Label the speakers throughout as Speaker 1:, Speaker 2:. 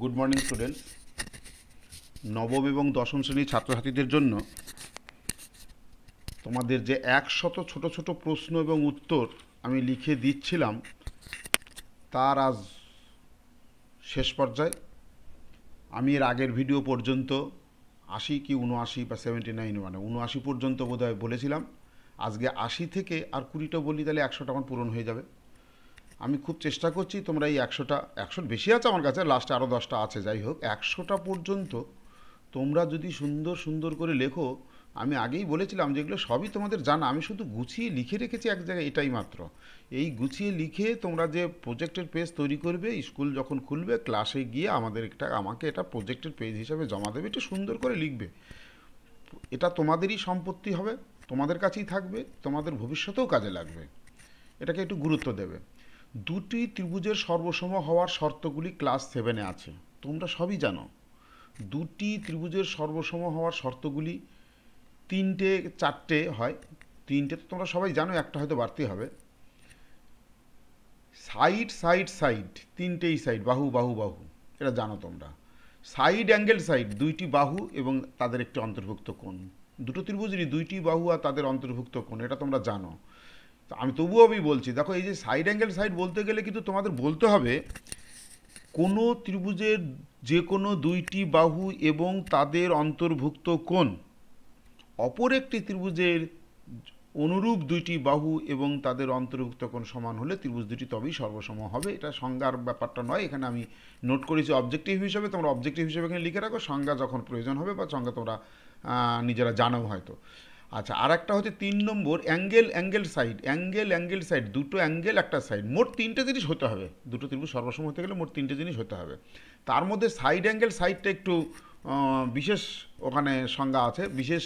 Speaker 1: good morning student নবম এবং দশম শ্রেণীর ছাত্রছাত্রীদের জন্য তোমাদের যে একশত ছোট ছোট প্রশ্ন এবং উত্তর আমি লিখে দিচ্ছিলাম তার আজ শেষ পর্যায়ে আমি এর আগের ভিডিও পর্যন্ত আশি কি উনআশি বা সেভেন্টি নাইন মানে উনআশি পর্যন্ত বোধহয় বলেছিলাম আজকে আশি থেকে আর কুড়িটা বলি তাহলে একশোটা আমার পূরণ হয়ে যাবে আমি খুব চেষ্টা করছি তোমরা এই একশোটা একশোর বেশি আছে আমার কাছে লাস্টে আরও দশটা আছে যাই হোক একশোটা পর্যন্ত তোমরা যদি সুন্দর সুন্দর করে লেখো আমি আগেই বলেছিলাম যেগুলো সবই তোমাদের জানা আমি শুধু গুছিয়ে লিখে রেখেছি এক জায়গায় এটাই মাত্র এই গুছিয়ে লিখে তোমরা যে প্রজেক্টের পেজ তৈরি করবে স্কুল যখন খুলবে ক্লাসে গিয়ে আমাদের একটা আমাকে এটা প্রজেক্টের পেজ হিসাবে জমা দেবে এটা সুন্দর করে লিখবে এটা তোমাদেরই সম্পত্তি হবে তোমাদের কাছেই থাকবে তোমাদের ভবিষ্যতেও কাজে লাগবে এটাকে একটু গুরুত্ব দেবে দুটি ত্রিভুজের সর্বসম হওয়ার শর্তগুলি ক্লাস সেভেনে আছে তোমরা সবই জানো দুটি ত্রিভুজের সর্বসম হওয়ার শর্তগুলি তিনটে চারটে হয় তিনটে তো তোমরা সবাই জানো একটা হয়তো বাড়তি হবে সাইড সাইড সাইড তিনটেই সাইড বাহু বাহু বাহু এটা জানো তোমরা সাইড অ্যাঙ্গেল সাইড দুইটি বাহু এবং তাদের একটি অন্তর্ভুক্ত কোণ দুটো ত্রিভুজেরই দুইটি বাহু আর তাদের অন্তর্ভুক্ত কোণ এটা তোমরা জানো তো আমি তবুও আমি বলছি দেখো এই যে সাইড অ্যাঙ্গেল সাইড বলতে গেলে কিন্তু তোমাদের বলতে হবে কোনো ত্রিভুজের যে কোনো দুইটি বাহু এবং তাদের অন্তর্ভুক্ত কোণ অপর একটি ত্রিভুজের অনুরূপ দুইটি বাহু এবং তাদের অন্তর্ভুক্ত কোণ সমান হলে ত্রিভুজ দুটি তবেই সর্বসম হবে এটা সংজ্ঞার ব্যাপারটা নয় এখানে আমি নোট করেছি অবজেক্টিভ হিসেবে তোমরা অবজেক্টিভ হিসেবে এখানে লিখে রাখো সংজ্ঞা যখন প্রয়োজন হবে বা সংজ্ঞা তোমরা নিজেরা জানো হয়তো আচ্ছা আর একটা হচ্ছে তিন নম্বর angle angle side angle angle side দুটো অ্যাঙ্গেল একটা সাইড মোট তিনটে জিনিস হতে হবে দুটো ত্রিভুজ সর্বসম হতে গেলে মোট তিনটে জিনিস হতে হবে তার মধ্যে সাইড অ্যাঙ্গেল সাইডটা একটু বিশেষ ওখানে সংজ্ঞা আছে বিশেষ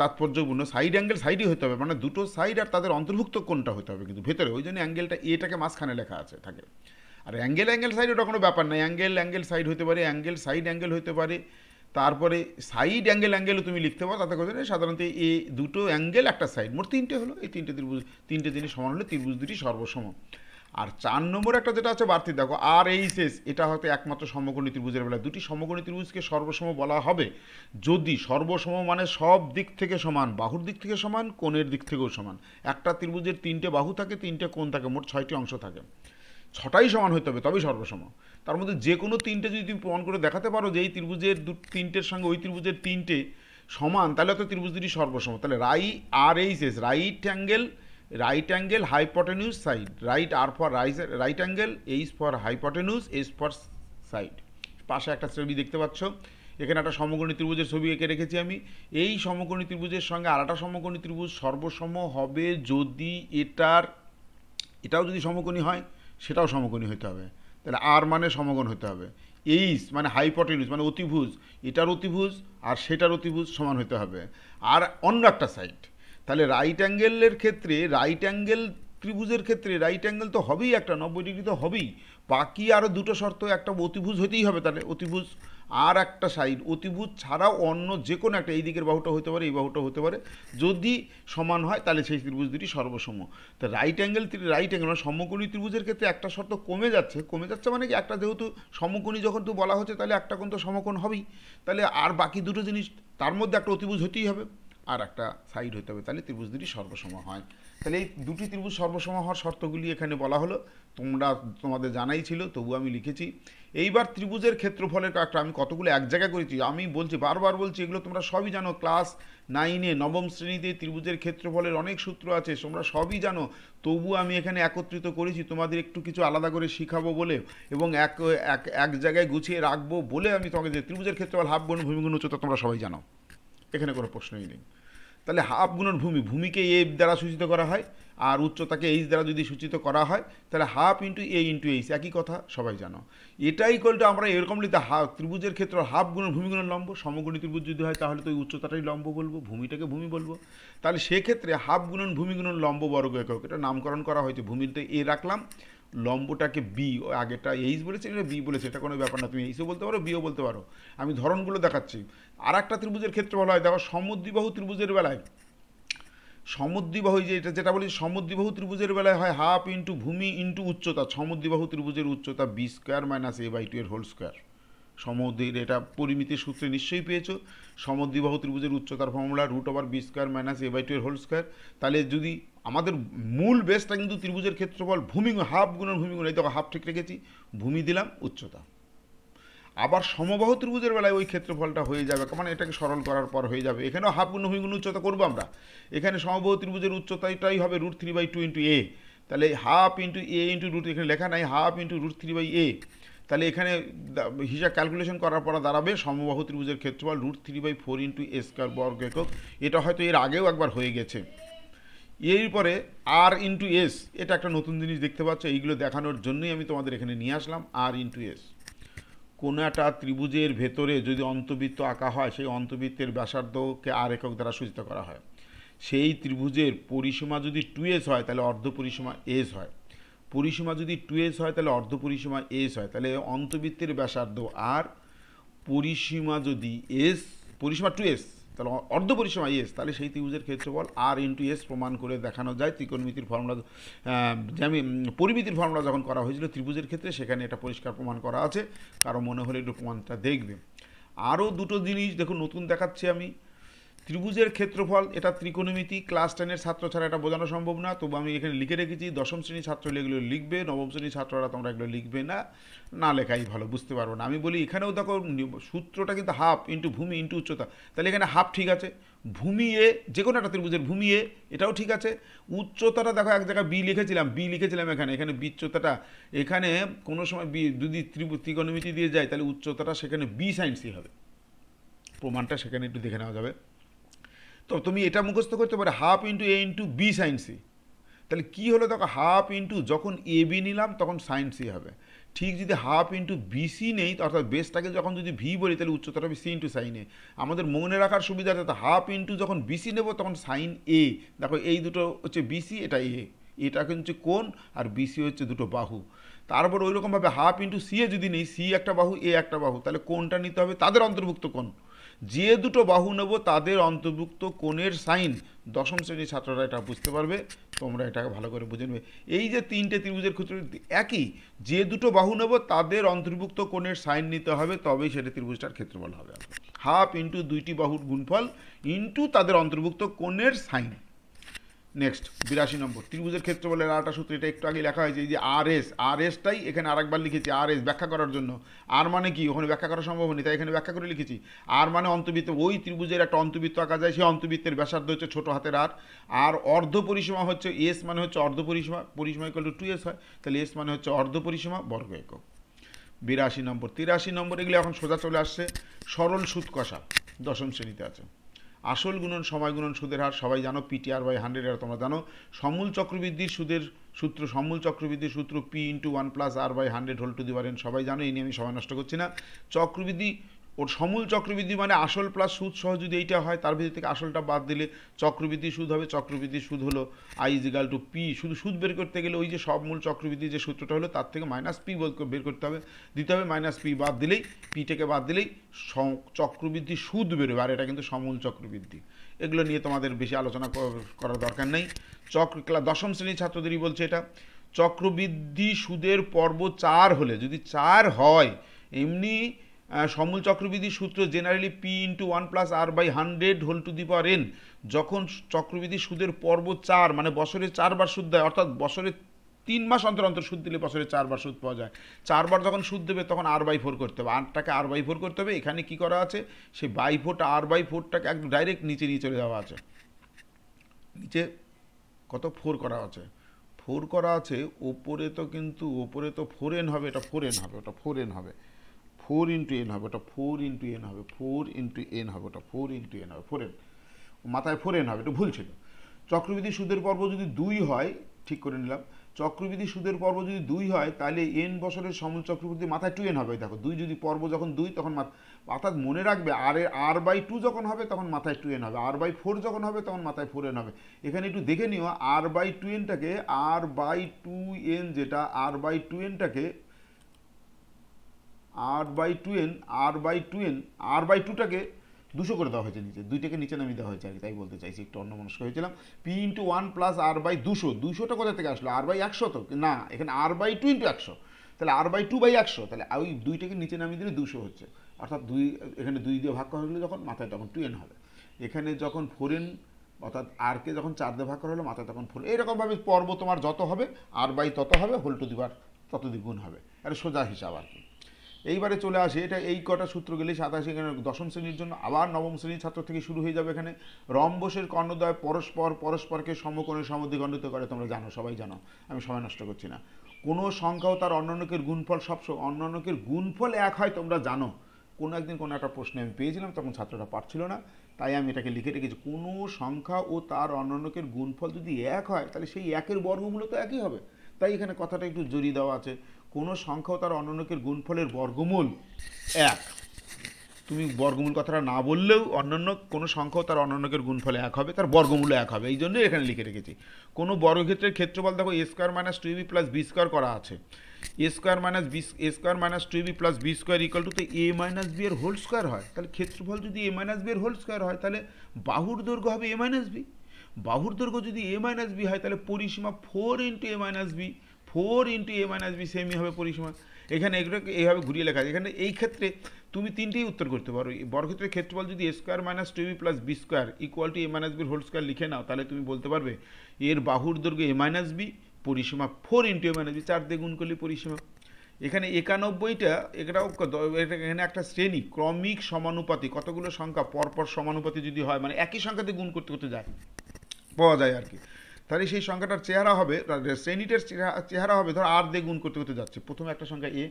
Speaker 1: তাৎপর্যপূর্ণ সাইড অ্যাঙ্গেল সাইডই হতে হবে মানে দুটো সাইড আর তাদের অন্তর্ভুক্ত কোনটা হতে হবে কিন্তু ভেতরে ওই জন্য অ্যাঙ্গেলটা এটাকে মাঝখানে লেখা আছে থাকে আর অ্যাঙ্গেল অ্যাঙ্গেল সাইড ওটা কোনো ব্যাপার নাই অ্যাঙ্গেল অ্যাঙ্গেল সাইড হতে পারে অ্যাঙ্গেল সাইড অ্যাঙ্গেল হতে পারে তারপরে সাইড অ্যাঙ্গেল অ্যাঙ্গেল তুমি লিখতে পারো তাতে কথা সাধারণত এ দুটো অ্যাঙ্গেল একটা সাইড মোট তিনটে হলো এই তিনটে ত্রিভুজ তিনটে জিনিস সমান হলে ত্রিভুজ দুটি সর্বসম আর চার নম্বর একটা যেটা আছে বাড়তি দেখো আর এইচ এস এটা হয়তো একমাত্র সমকোণী ত্রিভুজের বেলা দুটি সমকোণী ত্রিভুজকে সর্বসম বলা হবে যদি সর্বসম মানে সব দিক থেকে সমান বাহুর দিক থেকে সমান কোণের দিক থেকেও সমান একটা ত্রিভুজের তিনটে বাহু থাকে তিনটে কোণ থাকে মোট ছয়টি অংশ থাকে ছটাই সমান হতে হবে তবেই সর্বসম তার মধ্যে যে কোনো তিনটে যদি তুমি প্রমাণ করে দেখাতে পারো যে এই ত্রিভুজের দু তিনটের সঙ্গে ওই ত্রিভুজের তিনটে সমান তাহলে তো ত্রিভুজ দুটি সর্বসম তাহলে right R H S right angle right angle hypotenuse side right R for right right angle H for hypotenuse S for side পাশে একটা ছবি দেখতে পাচ্ছ এখানে একটা সমকোণী ত্রিভুজের ছবি এঁকে রেখেছি আমি এই সমকোণী ত্রিভুজের সঙ্গে আর একটা সমকোণী ত্রিভুজ সর্বসম হবে যদি এটার এটাও যদি সমকোণী হয় সেটাও সমকোণী হতে হবে তাহলে আর মানে সমগণ হতে হবে এইস মানে হাইপটেনিউস মানে অতিভুজ এটার অতিভুজ আর সেটার অতিভুজ সমান হতে হবে আর অন্য একটা সাইড তাহলে রাইট অ্যাঙ্গেলের ক্ষেত্রে রাইট অ্যাঙ্গেল ত্রিভুজের ক্ষেত্রে রাইট অ্যাঙ্গেল তো হবেই একটা নব্বই ডিগ্রি তো হবেই বাকি আরও দুটো শর্ত একটা অতিভুজ হতেই হবে তাহলে অতিভুজ আর একটা সাইড অতিভুজ ছাড়াও অন্য যে কোনো একটা এই দিকের বাহুটা হতে পারে এই বাহুটা হতে পারে যদি সমান হয় তাহলে সেই ত্রিভুজ দুটি সর্বসম তো রাইট অ্যাঙ্গেল রাইট অ্যাঙ্গেল মানে সমকোণী ত্রিভুজের ক্ষেত্রে একটা শর্ত কমে যাচ্ছে কমে যাচ্ছে মানে কি একটা যেহেতু সমকোণী যখন তো বলা হচ্ছে তাহলে একটা কোন তো সমকোণ হবেই তাহলে আর বাকি দুটো জিনিস তার মধ্যে একটা অতিভুজ হতেই হবে আর একটা সাইড হতে হবে তাহলে ত্রিভুজ দুটি সর্বসম হয় তাহলে এই দুটি ত্রিভুজ সর্বসম হওয়ার শর্তগুলি এখানে বলা হলো তোমরা তোমাদের জানাই ছিল তবু আমি লিখেছি এইবার ত্রিভুজের ক্ষেত্রফলের একটা আমি কতগুলো এক জায়গায় করেছি আমি বলছি বারবার বলছি এগুলো তোমরা সবই জানো ক্লাস নাইনে নবম শ্রেণীতে ত্রিভুজের ক্ষেত্রফলের অনেক সূত্র আছে তোমরা সবই জানো তবু আমি এখানে একত্রিত করেছি তোমাদের একটু কিছু আলাদা করে শিখাবো বলে এবং এক এক এক জায়গায় গুছিয়ে রাখবো বলে আমি তোমাকে যে ত্রিভুজের ক্ষেত্রফল হাফ বন ভূমিগুণ উচ্চতা তোমরা সবাই জানো এখানে কোনো প্রশ্নই নেই তাহলে হাফ গুণন ভূমি ভূমিকে এ দ্বারা সূচিত করা হয় আর উচ্চতাকে এইচ দ্বারা যদি সূচিত করা হয় তাহলে half into A into H একই কথা সবাই জানো এটাই ইকুয়াল আমরা এরকম লিখতে হাফ ত্রিভুজের ক্ষেত্রে হাফ গুণ ভূমিগুণের লম্ব সমগুণী ত্রিভুজ যদি হয় তাহলে তো ওই উচ্চতাটাই লম্ব বলবো ভূমিটাকে ভূমি বলবো তাহলে সেক্ষেত্রে হাফ গুণন ভূমিগুণন লম্ব বর্গ একক এটা নামকরণ করা হয়েছে ভূমিতে এ রাখলাম লম্বটাকে বি আগেটা এইচ বলেছে এটা বি বলেছে এটা কোনো ব্যাপার না তুমি এইচও বলতে পারো বিও বলতে পারো আমি ধরনগুলো দেখাচ্ছি আর একটা ত্রিভুজের ক্ষেত্রে বলা হয় দেখো সমদ্বিবাহু ত্রিভুজের বেলায় সমদ্বিবাহু যে এটা যেটা বলি সমুদ্রিবাহু ত্রিভুজের বেলায় হয় হাফ ইন্টু ভূমি ইন্টু উচ্চতা সমুদ্রিবাহু ত্রিভুজের উচ্চতা B square minus A by two এর হোল স্কোয়ার সমুদ্রের এটা পরিমিতির সূত্রে নিশ্চয়ই পেয়েছো সমদ্বিবাহু ত্রিভুজের উচ্চতার formula root over B square minus A by two এর হোল স্কোয়ার তাহলে যদি আমাদের মূল বেসটা কিন্তু ত্রিভুজের ক্ষেত্রফল ভূমি হাফ গুণের ভূমি গুণ এই দেখো হাফ ঠিক রেখেছি ভূমি দিলাম উচ্চতা আবার সমবাহ ত্রিভুজের বেলায় ওই ক্ষেত্রফলটা হয়ে যাবে মানে এটাকে সরল করার পর হয়ে যাবে এখানেও হাফ গুণ ভূমি গুণ উচ্চতা করবো আমরা এখানে সমবাহ ত্রিভুজের উচ্চতাটাই হবে root three by two into A তাহলে half into A into root এখানে লেখা নাই half into root three by A তাহলে এখানে হিসাব ক্যালকুলেশন করার পর দাঁড়াবে সমবাহ ত্রিভুজের ক্ষেত্রফল root three by four into A square বর্গ একক এটা হয়তো এর আগেও একবার হয়ে গেছে এরপরে আর ইন্টু এস এটা একটা নতুন জিনিস দেখতে পাচ্ছ এইগুলো দেখানোর জন্যই আমি তোমাদের এখানে নিয়ে আসলাম আর ইন্টু এস কোনো একটা ত্রিভুজের ভেতরে যদি অন্তবৃত্ত আঁকা হয় সেই অন্তবৃত্তের ব্যাসার্ধকে আর একক দ্বারা সূচিত করা হয় সেই ত্রিভুজের পরিসীমা যদি টু এস হয় তাহলে অর্ধ পরিসীমা এস হয় পরিসীমা যদি টু এস হয় তাহলে অর্ধ পরিসীমা এস হয় তাহলে অন্তবৃত্তের ব্যাসার্ধ আর পরিসীমা যদি এস পরিসীমা টু এস তাহলে অর্ধ পরিসীমা ইয়েস তাহলে সেই ত্রিভুজের ক্ষেত্রফল আর ইন্টু এস প্রমাণ করে দেখানো যায় ত্রিকোণমিতির ফর্মুলা যেমন পরিমিতির ফর্মুলা যখন করা হয়েছিল ত্রিভুজের ক্ষেত্রে সেখানে এটা পরিষ্কার প্রমাণ করা আছে কারো মনে হলে একটু প্রমাণটা দেখবে আরও দুটো জিনিস দেখুন নতুন দেখাচ্ছি আমি ত্রিভুজের ক্ষেত্রফল এটা ত্রিকোণমিতি ক্লাস টেনের ছাত্র ছাড়া এটা বোঝানো সম্ভব না তবু আমি এখানে লিখে রেখেছি দশম শ্রেণীর ছাত্র এগুলো লিখবে নবম শ্রেণীর ছাত্ররা তোমরা এগুলো লিখবে না না লেখাই ভালো বুঝতে পারবো না আমি বলি এখানেও দেখো সূত্রটা কিন্তু হাফ ইন্টু ভূমি ইন্টু উচ্চতা তাহলে এখানে হাফ ঠিক আছে ভূমি এ যে কোনো একটা ত্রিভুজের ভূমি এ এটাও ঠিক আছে উচ্চতাটা দেখো এক জায়গায় বি লিখেছিলাম বি লিখেছিলাম এখানে এখানে বিচ্চতাটা এখানে কোনো সময় বি যদি ত্রিভু ত্রিকোণমিতি দিয়ে যায় তাহলে উচ্চতাটা সেখানে বি সাইন্সই হবে প্রমাণটা সেখানে একটু দেখে নেওয়া যাবে তো তুমি এটা মুখস্থ করতে পারো half into A into B sine C তাহলে কী হলো তখন হাফ ইন্টু যখন এ বি নিলাম তখন সাইন সি হবে ঠিক যদি হাফ ইন্টু বিসি নেই অর্থাৎ বেসটাকে যখন যদি ভি বলি তাহলে উচ্চতর হবে সি ইন্টু সাইন এ আমাদের মনে রাখার সুবিধা তো হাফ ইন্টু যখন বিসি নেব তখন সাইন এ দেখো এই দুটো হচ্ছে বিসি এটা এ এটা হচ্ছে কোন আর বিসি হচ্ছে দুটো বাহু তারপর ওইরকমভাবে হাফ ইন্টু সি এ যদি নেই সি একটা বাহু এ একটা বাহু তাহলে কোনটা নিতে হবে তাদের অন্তর্ভুক্ত কোন যে দুটো বাহু নেব তাদের অন্তর্ভুক্ত কোণের সাইন দশম শ্রেণীর ছাত্ররা এটা বুঝতে পারবে তোমরা এটাকে ভালো করে বুঝে নেবে এই যে তিনটে ত্রিভুজের ক্ষেত্রে একই যে দুটো বাহু নেব তাদের অন্তর্ভুক্ত কোণের সাইন নিতে হবে তবেই সেটা ত্রিভুজটার ক্ষেত্রফল হবে হাফ ইন্টু দুইটি বাহুর গুণফল ইন্টু তাদের অন্তর্ভুক্ত কোণের সাইন নেক্সট বিরাশি নম্বর ত্রিভুজের বলে আরেকটা সূত্র এটা একটু আগে লেখা হয়েছে যে আর এস আর এসটাই এখানে আরেকবার লিখেছি আর এস ব্যাখ্যা করার জন্য আর মানে কি ওখানে ব্যাখ্যা করা সম্ভব হয়নি তাই এখানে ব্যাখ্যা করে লিখেছি আর মানে অন্তবৃত্ত ওই ত্রিভুজের একটা অন্তবৃত্ত আঁকা যায় সেই অন্তবৃত্তের ব্যাসার্ধ হচ্ছে ছোট হাতের আর আর অর্ধ পরিসীমা হচ্ছে এস মানে হচ্ছে অর্ধ পরিসীমা পরিসীমা ইকুয়াল টু টু এস হয় তাহলে এস মানে হচ্ছে অর্ধ পরিসীমা বর্গ একক বিরাশি নম্বর তিরাশি নম্বর এগুলি এখন সোজা চলে আসছে সরল সুৎকষা দশম শ্রেণীতে আছে আসল গুণন সময় গুণন সুদের হার সবাই জানো পিটিআর বাই হান্ড্রেড আর তোমরা জানো সমূল চক্রবৃদ্ধির সুদের সূত্র সমূল চক্রবৃদ্ধির সূত্র P into one plus R by hundred whole to the বারেন সবাই জানো এই নিয়ে আমি সময় নষ্ট করছি না চক্রবৃদ্ধি ওর সমূল চক্রবৃদ্ধি মানে আসল প্লাস সুদ সহ যদি এইটা হয় তার ভিতর থেকে আসলটা বাদ দিলে চক্রবৃদ্ধি সুদ হবে চক্রবৃদ্ধি সুদ হলো আই ইজিক্যাল টু পি শুধু সুদ বের করতে গেলে ওই যে সব মূল চক্রবৃদ্ধি যে সূত্রটা হলো তার থেকে মাইনাস পি বের করতে হবে দিতে হবে মাইনাস পি বাদ দিলেই পিটাকে বাদ দিলেই চক্রবৃদ্ধি সুদ বেরোবে আর এটা কিন্তু সমূল চক্রবৃদ্ধি এগুলো নিয়ে তোমাদের বেশি আলোচনা করার দরকার নেই চক্র দশম শ্রেণীর ছাত্রদেরই বলছে এটা চক্রবৃদ্ধি সুদের পর্ব চার হলে যদি চার হয় এমনি সমূল চক্রবৃদ্ধির সূত্র generally P into one plus R by hundred whole to the power N যখন চক্রবৃদ্ধি সুদের পর্ব চার মানে বছরে চারবার সুদ দেয় অর্থাৎ বছরে তিন মাস অন্তর অন্তর সুদ দিলে বছরে চারবার সুদ পাওয়া যায় চারবার যখন সুদ দেবে তখন আর বাই ফোর করতে হবে আটটাকে আর বাই ফোর করতে হবে এখানে কি করা আছে সেই বাই ফোরটা আর বাই ফোরটাকে একদম ডাইরেক্ট নিচে নিয়ে চলে যাওয়া আছে নিচে কত ফোর করা আছে ফোর করা আছে ওপরে তো কিন্তু ওপরে তো ফোর এন হবে এটা ফোর এন হবে ওটা ফোর এন হবে ফোর ইন্টু এন হবে ওটা ফোর ইন্টু এন হবে ফোর ইন্টু এন হবে ওটা ফোর ইন্টু এন হবে ফোর এন মাথায় ফোর এন হবে এটা ভুল ছিল চক্রবৃদ্ধি সুদের পর্ব যদি দুই হয় ঠিক করে নিলাম চক্রবৃদ্ধি সুদের পর্ব যদি দুই হয় তাহলে এন বছরের সমূল চক্রবৃদ্ধি মাথায় টু এন হবে দেখো দুই যদি পর্ব যখন দুই তখন অর্থাৎ মনে রাখবে আর আর বাই টু যখন হবে তখন মাথায় টু এন হবে আর বাই ফোর যখন হবে তখন মাথায় ফোর এন হবে এখানে একটু দেখে নিও আর বাই টু এনটাকে আর বাই টু এন যেটা আর বাই টু এনটাকে R by two N R by two N R by টুটাকে দুশো করে দেওয়া হয়েছে নিচে দুইটাকে নিচে নামিয়ে দেওয়া হয়েছে আর তাই বলতে চাইছি একটু অন্য মনস্ক হয়েছিলাম P into one plus R by দুশো দুশোটা কোথা থেকে আসলো আর বাই একশো তো না এখানে আর বাই টু ইন্টু একশো তাহলে আর বাই টু বাই একশো তাহলে ওই দুইটাকে নিচে নামিয়ে দিলে দুশো হচ্ছে অর্থাৎ দুই এখানে দুই দিয়ে ভাগ করা হলে যখন মাথায় তখন টু এন হবে এখানে যখন ফোরেন অর্থাৎ আরকে যখন চার দিয়ে ভাগ করা হলো মাথায় তখন ফোর এইরকমভাবে পর্ব তোমার যত হবে আর বাই তত হবে হোল টু দিবার তত দ্বিগুণ হবে এটা সোজা হিসাব আর কি এইবারে চলে আসে এটা এই কটা সূত্র গেলে সাতাশ এখানে দশম শ্রেণীর জন্য আবার নবম শ্রেণীর ছাত্র থেকে শুরু হয়ে যাবে এখানে রম্বসের কর্ণদ্বয় পরস্পর পরস্পরকে সমকোণে গণ্ডিত করে তোমরা জানো সবাই জানো আমি সময় নষ্ট করছি না কোনো সংখ্যাও তার অন্যান্যকের গুণফল সবসময় অন্যান্যকের গুণফল এক হয় তোমরা জানো কোনো একদিন কোনো একটা প্রশ্নে আমি পেয়েছিলাম তখন ছাত্রটা পারছিল না তাই আমি এটাকে লিখে রেখেছি কোনো সংখ্যা ও তার অন্যান্যকের গুণফল যদি এক হয় তাহলে সেই একের বর্গমূল তো একই হবে তাই এখানে কথাটা একটু জড়িয়ে দেওয়া আছে কোনো সংখ্যাও তার অনন্যকের গুণফলের বর্গমূল এক তুমি বর্গমূল কথাটা না বললেও অন্যান্য কোনো সংখ্যাও তার অনন্যকের গুণফলে এক হবে তার বর্গমূল এক হবে এই জন্যই এখানে লিখে রেখেছি কোনো বর্গক্ষেত্রের ক্ষেত্রফল দেখো A square minus two B plus B square করা আছে A square minus B A square minus two B plus B square equal to তো এ মাইনাস বি এর হোল স্কোয়ার হয় তাহলে ক্ষেত্রফল যদি এ মাইনাস বি এর হোল স্কোয়ার হয় তাহলে বাহুর দৈর্ঘ্য হবে এ মাইনাস বি বাহুর দৈর্ঘ্য যদি এ মাইনাস বি হয় তাহলে পরিসীমা ফোর ইন্টু এ মাইনাস বি ফোর ইন্টু এ মাইনাস বি সেমই হবে পরিসীমা এখানে এগুলোকে এইভাবে ঘুরিয়ে লেখা আছে এখানে এই ক্ষেত্রে তুমি তিনটেই উত্তর করতে পারো বর্গক্ষেত্রের ক্ষেত্রফল যদি a square minus two B plus B square equal to a minus বির হোল স্কোয়ার লিখে নাও তাহলে তুমি বলতে পারবে এর বাহুর দৈর্ঘ্য এ মাইনাস বি পরিসীমা ফোর ইন্টু এ মাইনাস বি চার দিয়ে গুণ করলে পরিসীমা এখানে একানব্বইটা এটাও এখানে একটা শ্রেণী ক্রমিক সমানুপাতি কতগুলো সংখ্যা পরপর সমানুপাতি যদি হয় মানে একই সংখ্যাতে গুণ করতে করতে যায় পাওয়া যায় আর কি তাহলে সেই সংখ্যাটার চেহারা হবে সেনিটের চেহারা হবে ধর আর দে গুণ করতে করতে যাচ্ছে প্রথমে একটা সংখ্যা এ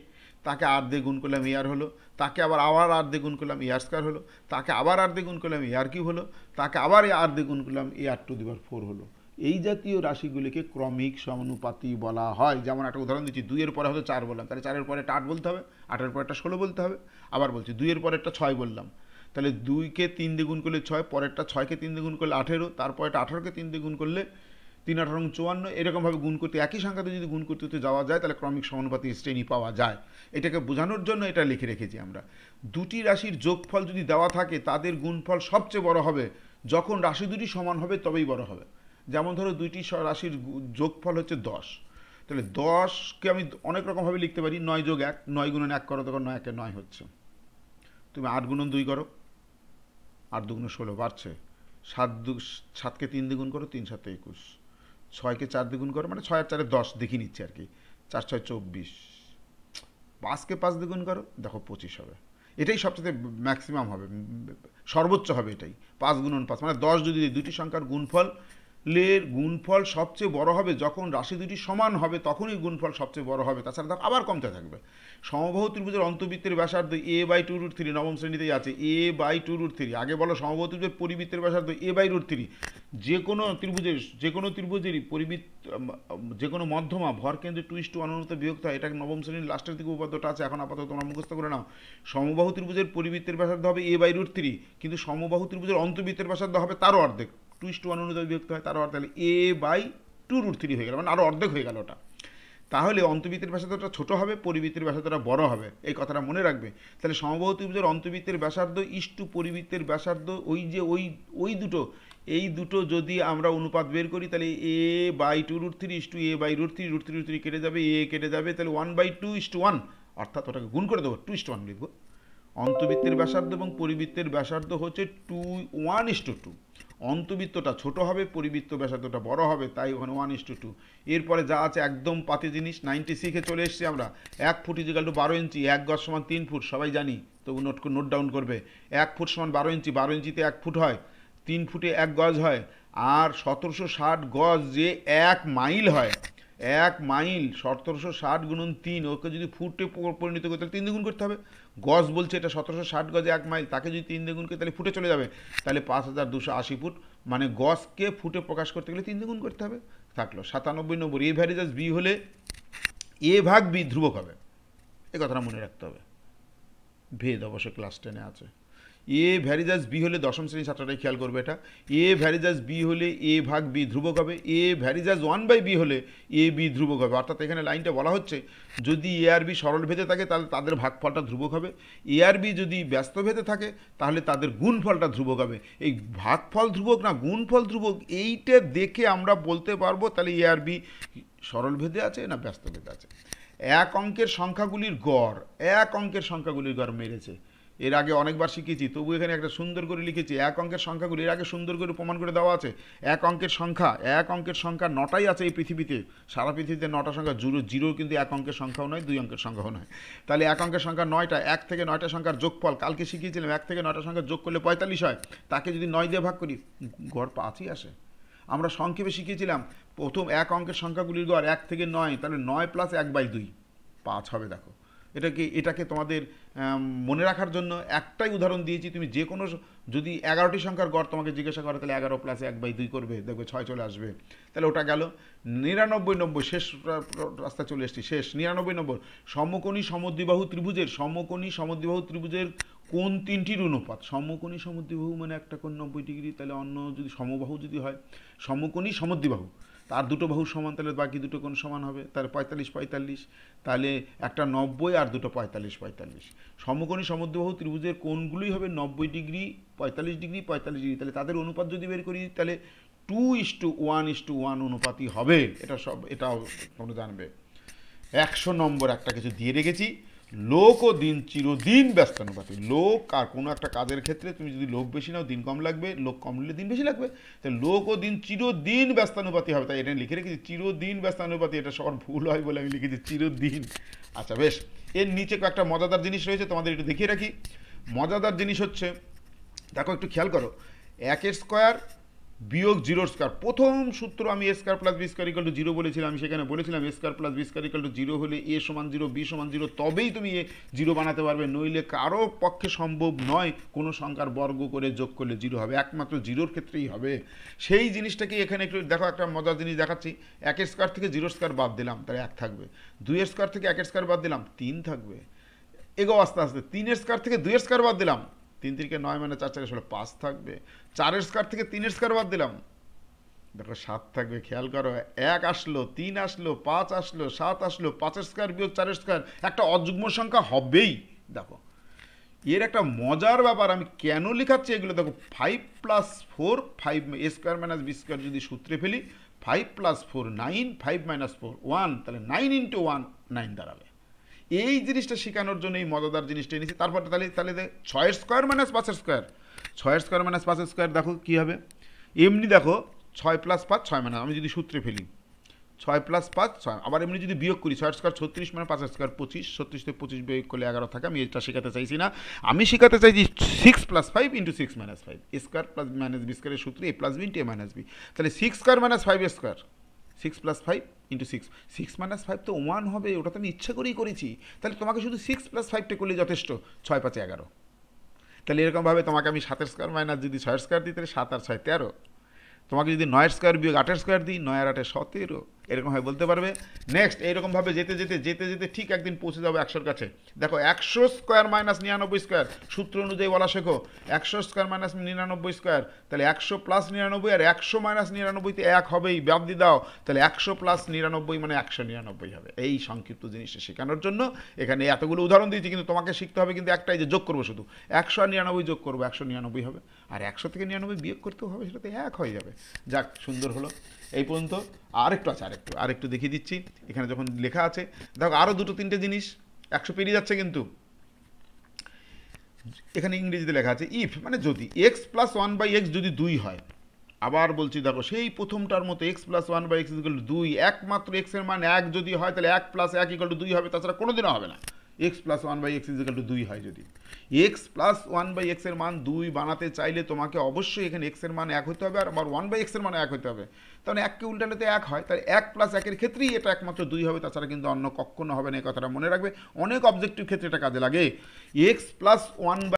Speaker 1: তাকে আর দে গুণ করলাম এ আর হলো তাকে আবার আবার আর দে গুণ করলাম এ স্কোয়ার হলো তাকে আবার আর দে গুণ করলাম এ আর হলো তাকে আবার আর দে গুণ করলাম এ আর টু দিবার ফোর হলো এই জাতীয় রাশিগুলিকে ক্রমিক সমানুপাতি বলা হয় যেমন একটা উদাহরণ দিচ্ছি দুইয়ের পরে হয়তো চার বললাম তাহলে চারের পরে একটা আট বলতে হবে আটের পরে একটা ষোলো বলতে হবে আবার বলছি দুইয়ের পরে একটা ছয় বললাম তাহলে দুইকে তিন দ্বিগুণ করলে ছয় পরেরটা ছয়কে তিন দ্বিগুণ করলে আঠেরো একটা আঠেরোকে তিন দ্বিগুণ করলে তিন আঠারো চুয়ান্ন এরকমভাবে গুণ করতে একই সংখ্যাতে যদি গুণ করতে করতে যাওয়া যায় তাহলে ক্রমিক সমানুপাতি শ্রেণী পাওয়া যায় এটাকে বোঝানোর জন্য এটা লিখে রেখেছি আমরা দুটি রাশির যোগফল যদি দেওয়া থাকে তাদের গুণফল সবচেয়ে বড় হবে যখন রাশি দুটি সমান হবে তবেই বড় হবে যেমন ধরো দুইটি রাশির যোগফল হচ্ছে দশ তাহলে দশকে আমি অনেক রকমভাবে লিখতে পারি নয় যোগ এক নয় গুণন এক করো তখন নয় একে নয় হচ্ছে তুমি আট গুণন দুই করো আট দুগুণ ষোলো বাড়ছে সাত দু সাতকে তিন দ্বিগুণ করো তিন সাতে একুশ ছয়কে চার দ্বিগুণ করো মানে ছয় আর চারে দশ দেখি নিচ্ছে আর কি চার ছয় চব্বিশ পাঁচকে পাঁচ দ্বিগুণ করো দেখো পঁচিশ হবে এটাই সবচেয়ে ম্যাক্সিমাম হবে সর্বোচ্চ হবে এটাই পাঁচ গুণন পাঁচ মানে দশ যদি দুটি সংখ্যার গুণফল লের গুণফল সবচেয়ে বড় হবে যখন রাশি দুটি সমান হবে তখনই গুণফল সবচেয়ে বড় হবে তাছাড়া তা আবার কমতে থাকবে সমবাহু ত্রিভুজের অন্তবৃত্তের ব্যাসার্ধ a by two root three নবম শ্রেণীতেই আছে a by two root three আগে বলো সমবাহু ত্রিভুজের পরিবৃত্তের ব্যাসার্ধ এ বাই রুট থ্রি যে কোনো ত্রিভুজের যে কোনো ত্রিভুজেরই পরিবৃত্ত যে কোনো মধ্যমা ভর কেন্দ্রে টু ইস টু অনুরূপে বিভক্ত হয় এটা নবম শ্রেণীর লাস্টের দিকে উপাদ্যটা আছে এখন আপাতত তোমরা মুখস্থ করে নাও সমবাহু ত্রিভুজের পরিবৃত্তের ব্যাসার্ধ হবে এ বাই রুট থ্রি কিন্তু সমবাহু ত্রিভুজের অন্তবৃত্তের ব্যাসার্ধ হবে তারও অর্ধেক টু ইস টু ওয়ান অনুযায়ী বিভক্ত হয় তার তাহলে a by two root three হয়ে গেল মানে আরও অর্ধেক হয়ে গেল ওটা তাহলে অন্তবৃত্তের ব্যাসার্ধ ওটা ছোটো হবে পরিবৃত্তের ব্যাসার্ধটা বড়ো বড় হবে এই কথাটা মনে রাখবে তাহলে সম্ভবত ত্রিভুজের অন্তবৃত্তের ব্যাসার্ধ ইষ্টু পরিবৃত্তের ব্যাসার্ধ ওই যে ওই ওই দুটো এই দুটো যদি আমরা অনুপাত বের করি তাহলে a by two root three is two a by root three root three root three কেটে যাবে এ কেটে যাবে তাহলে one by two is two one অর্থাৎ ওটাকে গুণ করে দেবো টু ইস টু ওয়ান লিখবো অন্তবৃত্তের ব্যাসার্ধ এবং পরিবৃত্তের ব্যাসার্ধ হচ্ছে two one is two two অন্তবৃত্তটা ছোট হবে পরিবৃত্ত ব্যাসার্থটা বড় হবে তাই ওখানে ওয়ান ইস টু টু এরপরে যা আছে একদম পাতি জিনিস নাইনটি সিক্সে চলে এসছি আমরা এক ফুট ইজিকাল টু বারো ইঞ্চি এক গজ সমান তিন ফুট সবাই জানি তবু নোট নোট ডাউন করবে এক ফুট সমান বারো ইঞ্চি বারো ইঞ্চিতে এক ফুট হয় তিন ফুটে এক গজ হয় আর সতেরোশো ষাট গজ যে এক মাইল হয় এক মাইল সতেরোশো ষাট গুণন তিন ওকে যদি ফুটে পরিণত করে তাহলে তিন দ্বিগুণ করতে হবে গজ বলছে এটা সতেরোশো ষাট গজে এক মাইল তাকে যদি তিন দ্বিগুণ করে তাহলে ফুটে চলে যাবে তাহলে পাঁচ হাজার দুশো আশি ফুট মানে গজকে ফুটে প্রকাশ করতে গেলে তিন দ্বিগুণ করতে হবে থাকলো সাতানব্বই নম্বর এ ভ্যারিজাস বি হলে এ ভাগ বি ধ্রুবক হবে এ কথাটা মনে রাখতে হবে ভেদ অবশ্য ক্লাস টেনে আছে এ ভ্যারিজাস বি হলে দশম শ্রেণী ছাত্রটাই খেয়াল করবে এটা এ ভ্যারিজাস বি হলে এ ভাগ বি ধ্রুবক হবে a varies as one by b হলে এ বি ধ্রুবক হবে অর্থাৎ এখানে লাইনটা বলা হচ্ছে যদি এ আর বি সরল ভেদে থাকে তাহলে তাদের ভাগফলটা ধ্রুবক হবে এ আর বি যদি ব্যস্ত ভেদে থাকে তাহলে তাদের গুণফলটা ধ্রুবক হবে এই ভাগফল ধ্রুবক না গুণফল ধ্রুবক এইটা দেখে আমরা বলতে পারবো তাহলে এ আর বি সরল ভেদে আছে না ব্যস্ত ভেদে আছে এক অঙ্কের সংখ্যাগুলির গড় এক অঙ্কের সংখ্যাগুলির গড় মেরেছে এর আগে অনেকবার শিখেছি তবু এখানে একটা সুন্দর করে লিখেছি এক অঙ্কের সংখ্যাগুলি এর আগে সুন্দর করে প্রমাণ করে দেওয়া আছে এক অঙ্কের সংখ্যা এক অঙ্কের সংখ্যা নটাই আছে এই পৃথিবীতে সারা পৃথিবীতে নটা সংখ্যা জিরো জিরো কিন্তু এক অঙ্কের সংখ্যাও নয় দুই অঙ্কের সংখ্যাও নয় তাহলে এক অঙ্কের সংখ্যা নয়টা এক থেকে নয়টা সংখ্যার যোগফল কালকে শিখিয়েছিলাম এক থেকে নয়টা সংখ্যা যোগ করলে পঁয়তাল্লিশ হয় তাকে যদি নয় দিয়ে ভাগ করি গড় পাঁচই আসে আমরা সংক্ষেপে শিখিয়েছিলাম প্রথম এক অঙ্কের সংখ্যাগুলির গড় এক থেকে নয় তাহলে নয় প্লাস এক বাই দুই পাঁচ হবে দেখো এটাকে এটাকে তোমাদের মনে রাখার জন্য একটাই উদাহরণ দিয়েছি তুমি যে কোনো যদি এগারোটি সংখ্যার গড় তোমাকে জিজ্ঞাসা করে তাহলে এগারো প্লাস এক বাই দুই করবে দেখবে ছয় চলে আসবে তাহলে ওটা গেল নিরানব্বই নম্বর শেষ রাস্তা চলে এসছি শেষ নিরানব্বই নম্বর সমকোণী সমদ্বিবাহু ত্রিভুজের সমকোণী সমদ্বিবাহু ত্রিভুজের কোন তিনটির অনুপাত সমকোণী সমদ্বিবাহু মানে একটা কোন নব্বই ডিগ্রি তাহলে অন্য যদি সমবাহু যদি হয় সমকোণী সমদ্বিবাহু তার দুটো বাহু সমান তাহলে বাকি দুটো কোন সমান হবে তাহলে পঁয়তাল্লিশ পঁয়তাল্লিশ তাহলে একটা নব্বই আর দুটো পঁয়তাল্লিশ পঁয়তাল্লিশ সমকোণী সমুদ্রবাহু ত্রিভুজের কোণগুলোই হবে নব্বই ডিগ্রি পঁয়তাল্লিশ ডিগ্রি পঁয়তাল্লিশ ডিগ্রি তাহলে তাদের অনুপাত যদি বের করি তাহলে two is two one is two one অনুপাতই হবে এটা সব এটাও তোমরা জানবে একশো নম্বর একটা কিছু দিয়ে রেখেছি লোক ও দিন চিরদিন ব্যস্তানুপাতি লোক আর কোনো একটা কাজের ক্ষেত্রে তুমি যদি লোক বেশি নাও দিন কম লাগবে লোক কম নিলে দিন বেশি লাগবে তো লোক ও দিন চিরদিন ব্যস্তানুপাতি হবে তাই এটা লিখে রেখেছি চিরদিন ব্যস্তানুপাতি এটা সবার ভুল হয় বলে আমি লিখেছি চিরদিন আচ্ছা বেশ এর নিচে কয়েকটা মজাদার জিনিস রয়েছে তোমাদের একটু দেখিয়ে রাখি মজাদার জিনিস হচ্ছে দেখো একটু খেয়াল করো একের স্কোয়ার বিয়োগ জিরো স্কোয়ার প্রথম সূত্র আমি a square plus B square equal to zero বলেছিলাম আমি সেখানে বলেছিলাম a square plus B square equal to zero হলে এ সমান জিরো বি সমান জিরো তবেই তুমি এ জিরো বানাতে পারবে নইলে কারো পক্ষে সম্ভব নয় কোনো সংখ্যার বর্গ করে যোগ করলে জিরো হবে একমাত্র জিরোর ক্ষেত্রেই হবে সেই জিনিসটাকে এখানে একটু দেখো একটা মজার জিনিস দেখাচ্ছি এক স্কোয়ার থেকে জিরো স্কোয়ার বাদ দিলাম তাহলে এক থাকবে দুইয়ের স্কোয়ার থেকে এক স্কোয়ার বাদ দিলাম তিন থাকবে এগো আস্তে আস্তে তিন স্কোয়ার থেকে দুই স্কোয়ার বাদ দিলাম তিন তিনকে নয় মানে চার চারে ষোলো পাঁচ থাকবে চারের স্কোয়ার থেকে তিনের স্কোয়ার বাদ দিলাম দেখো সাত থাকবে খেয়াল করো এক আসলো তিন আসলো পাঁচ আসলো সাত আসলো পাঁচের স্কোয়ার বিয়োগ চারের স্কোয়ার একটা অযুগ্ম সংখ্যা হবেই দেখো এর একটা মজার ব্যাপার আমি কেন লেখাচ্ছি এগুলো দেখো five plus four five a square minus b square যদি সূত্রে ফেলি five plus four nine five minus four one তাহলে নাইন ইন্টু ওয়ান নাইন দাঁড়াবে এই জিনিসটা শেখানোর জন্য এই মজাদার জিনিসটা এনেছি তারপর তাহলে তাহলে ছয়ের স্কোয়ার মাইনাস পাঁচের স্কোয়ার ছয়ের স্কোয়ার মাইনাস পাঁচের স্কোয়ার দেখো কী হবে এমনি দেখো ছয় প্লাস পাঁচ ছয় মাইনাস আমি যদি সূত্রে ফেলি ছয় প্লাস পাঁচ ছয় আবার এমনি যদি বিয়োগ করি ছয় স্কোয়ার ছত্রিশ মানে পাঁচ স্কোয়ার পঁচিশ ছত্রিশ থেকে পঁচিশ বিয়োগ করলে এগারো থাকে আমি এটা শেখাতে চাইছি না আমি শেখাতে চাইছি six plus five into six minus five square plus minus b স্কোয়ারের সূত্রে a plus b into A minus b তাহলে six square minus five square six plus five into six six minus five তো one হবে ওটা তো আমি ইচ্ছা করেই করেছি তাহলে তোমাকে শুধু সিক্স প্লাস ফাইভটা করলে যথেষ্ট ছয় পাঁচে এগারো তাহলে এরকমভাবে তোমাকে আমি সাতের স্কোয়ার মাইনাস যদি ছয়ের স্কোয়ার দিই তাহলে সাত আর ছয় তেরো তোমাকে যদি নয়ের স্কোয়ার বিয়োগ আটের স্কোয়ার দিই নয় আর আটে সতেরো এরকমভাবে বলতে পারবে নেক্সট এইরকমভাবে যেতে যেতে যেতে যেতে ঠিক একদিন পৌঁছে যাবে একশোর কাছে দেখো একশো স্কোয়ার মাইনাস নিরানব্বই স্কোয়ার সূত্র অনুযায়ী বলা শেখো একশো স্কোয়ার মাইনাস নিরানব্বই স্কোয়ার তাহলে একশো প্লাস নিরানব্বই আর একশো মাইনাস নিরানব্বইতে এক হবেই ব্যাপ্তি দাও তাহলে একশো প্লাস নিরানব্বই মানে একশো নিরানব্বই হবে এই সংক্ষিপ্ত জিনিসটা শেখানোর জন্য এখানে এতগুলো উদাহরণ দিয়েছি কিন্তু তোমাকে শিখতে হবে কিন্তু একটাই যে যোগ করবো শুধু একশো আর নিরানব্বই যোগ করবো একশো নিরানব্বই হবে আর একশো থেকে নিরানব্বই বিয়োগ করতেও হবে সেটাতে এক হয়ে যাবে যাক সুন্দর হলো এই পর্যন্ত আরেকটু আছে আরেকটু আরেকটু দেখিয়ে দিচ্ছি এখানে যখন লেখা আছে দেখো আরও দুটো তিনটে জিনিস একশো পেরিয়ে যাচ্ছে কিন্তু এখানে ইংরেজিতে লেখা আছে ইফ মানে যদি x plus one by x যদি দুই হয় আবার বলছি দেখো সেই প্রথমটার মতো x plus one by x equal to দুই একমাত্র এক্সের মান এক যদি হয় তাহলে এক প্লাস এক ইকুয়াল টু দুই হবে তাছাড়া কোনোদিনও হবে না x plus one by x equal to দুই হয় যদি এক্স প্লাস ওয়ান বাই এক্সের মান দুই বানাতে চাইলে তোমাকে অবশ্যই এখানে এক্সের মান এক হতে হবে আর আবার ওয়ান বাই এক্সের মান এক হতে হবে তখন এককে উল্টালে তো এক হয় তাহলে এক প্লাস একের ক্ষেত্রেই এটা একমাত্র দুই হবে তাছাড়া কিন্তু অন্য কখনো হবে না এই কথাটা মনে রাখবে অনেক অবজেক্টিভ ক্ষেত্রে এটা কাজে লাগে এক্স প্লাস ওয়ান